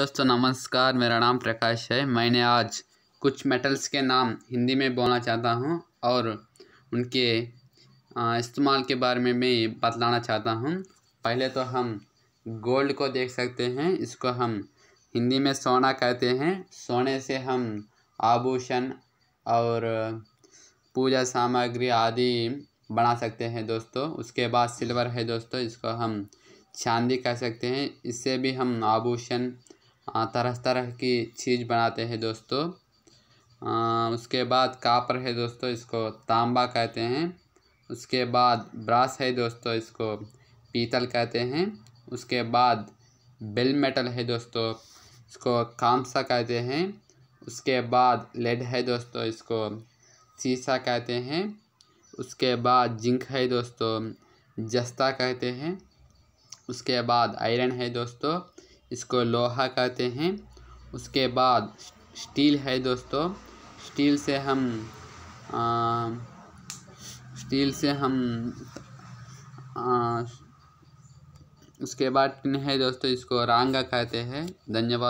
दोस्तों नमस्कार मेरा नाम प्रकाश है मैंने आज कुछ मेटल्स के नाम हिंदी में बोलना चाहता हूँ और उनके इस्तेमाल के बारे में मैं बतलाना चाहता हूँ पहले तो हम गोल्ड को देख सकते हैं इसको हम हिंदी में सोना कहते हैं सोने से हम आभूषण और पूजा सामग्री आदि बना सकते हैं दोस्तों उसके बाद सिल्वर है दोस्तों इसको हम चांदी कह सकते हैं इससे भी हम आभूषण हाँ, तरह तरह की चीज़ बनाते हैं दोस्तों आ, उसके बाद कापर है दोस्तों इसको तांबा कहते हैं उसके बाद ब्रास है दोस्तों इसको पीतल कहते हैं उसके बाद बेल मेटल है दोस्तों इसको कामसा कहते हैं उसके बाद लेड है दोस्तों इसको सीसा कहते हैं उसके बाद जिंक है दोस्तों जस्ता कहते हैं उसके बाद आयरन है दोस्तों इसको लोहा कहते हैं उसके बाद स्टील है दोस्तों स्टील से हम आ, स्टील से हम आ, उसके बाद है दोस्तों इसको रंगा कहते हैं धन्यवाद